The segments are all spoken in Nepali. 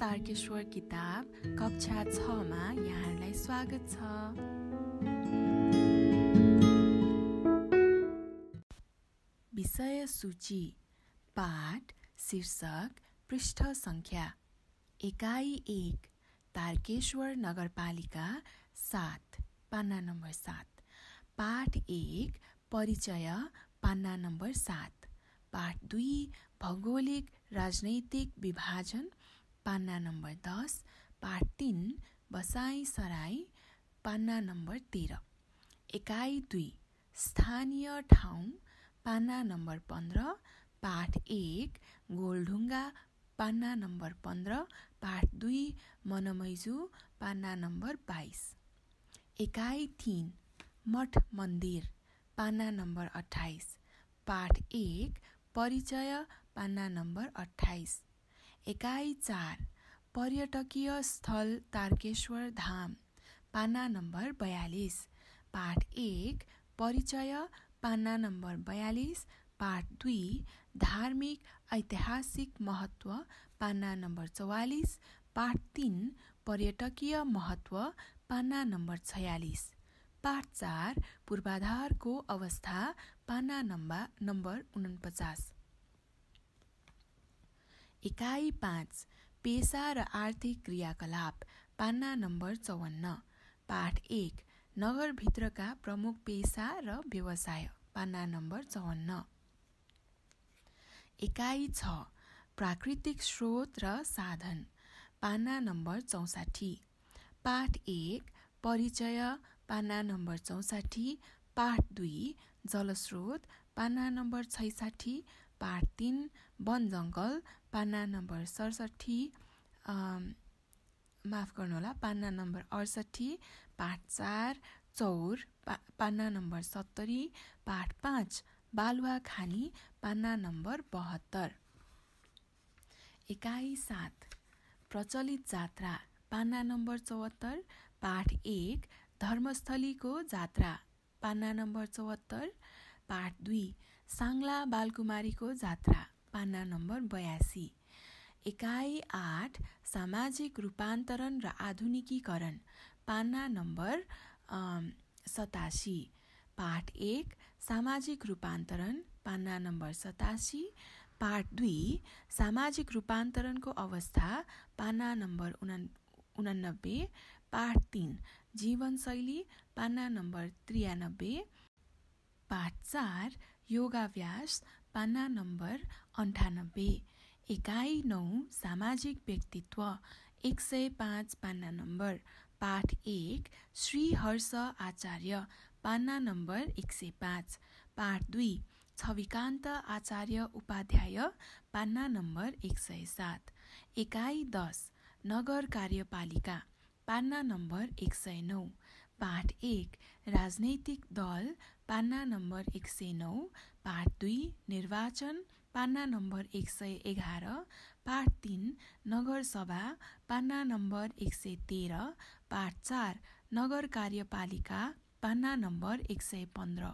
तारकेश्वर किताब कक्षा छमा यहाँहरूलाई स्वागत छ विषय सूची पाठ शीर्षक पृष्ठ सङ्ख्या एकाइ एक तारकेश्वर नगरपालिका सात पान्ना नम्बर सात पाठ एक परिचय पान्ना नम्बर सात पाठ दुई भौगोलिक राजनैतिक विभाजन पान्ना नम्बर दस पाठ तिन बसाई सराई पान्ना नम्बर तेह्र एकाइ दुई स्थानीय ठाउँ पान्ना नम्बर पन्ध्र पाठ एक गोलढुङ्गा पान्ना नम्बर पन्ध्र पाठ दुई मनमैजु पान्ना नम्बर बाइस एकाइ तिन मठ मन्दिर पान्ना नम्बर अठाइस पाठ एक परिचय पान्ना नम्बर अठाइस एकाइ चार पर्यटकीय स्थल तारकेश्वर धाम पाना नम्बर बयालिस पाठ एक परिचय पाना नम्बर बयालिस पाठ दुई धार्मिक ऐतिहासिक महत्त्व पाना नम्बर चौवालिस पाठ तिन पर्यटकीय महत्त्व पाना नम्बर छयालिस पाठ चार पूर्वाधारको अवस्था पाना नम्बर नम्बर उनपचास इकाइ पाँच पेसा र आर्थिक क्रियाकलाप पान्ना नम्बर चौवन्न पाठ एक नगरभित्रका प्रमुख पेसा र व्यवसाय पान्ना नम्बर चौवन्न एकाइ छ प्राकृतिक स्रोत र साधन पान्ना नम्बर चौसाठी पाठ एक परिचय पान्ना नम्बर चौसाठी पाठ दुई जलस्रोत पान्ना नम्बर छैसाठी पाठ तिन वन जङ्गल पान्ना नम्बर सडसठी माफ गर्नुहोला पान्ना नम्बर अडसट्ठी पाठ चार चौर पा पान्ना नम्बर सत्तरी पाठ पाँच बालुवा खानी पान्ना नम्बर बहत्तर एकाइ सात प्रचलित जात्रा पान्ना नम्बर चौहत्तर पाठ एक धर्मस्थलीको जात्रा पान्ना नम्बर चौहत्तर पाठ दुई साङ्ला बालकुमारीको जात्रा पाना नम्बर बयासी एकाइ आठ सामाजिक रूपान्तरण र आधुनिकीकरण पाना नम्बर सतासी पाठ एक सामाजिक रूपान्तरण पाना नम्बर सतासी पाठ दुई सामाजिक रूपान्तरणको अवस्था पाना नम्बर उना उनानब्बे पाठ तिन जीवनशैली पाना नम्बर त्रियानब्बे पाठ चार योगाभ्यास पाना नम्बर अन्ठानब्बे एकाइ नौ सामाजिक व्यक्तित्व एक सय पाँच पाना नम्बर पाठ एक श्री हर्ष आचार्य पाना नम्बर एक सय पाँच पाठ दुई छविकान्त आचार्य उपाध्याय पान्ना नम्बर एक सय सात एकाइ दस नगर कार्यपालिका पान्ना नम्बर एक सय नौ पाठ एक राजनैतिक दल पान्ना नम्बर एक सय नौ पाठ दुई निर्वाचन पान्ना नम्बर एक सय एघार पाठ तिन नगरसभा पान्ना नम्बर एक सय तेह्र पाठ चार नगर कार्यपालिका पान्ना नम्बर एक सय पन्ध्र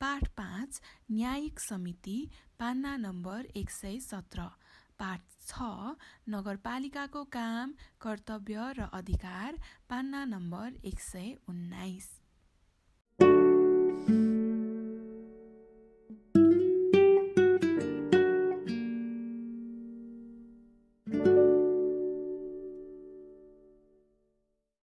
पाठ पाँच न्यायिक समिति पान्ना नम्बर एक सय सत्र पाठ छ नगरपालिकाको काम कर्तव्य र अधिकार पान्ना नम्बर एक सय उन्नाइस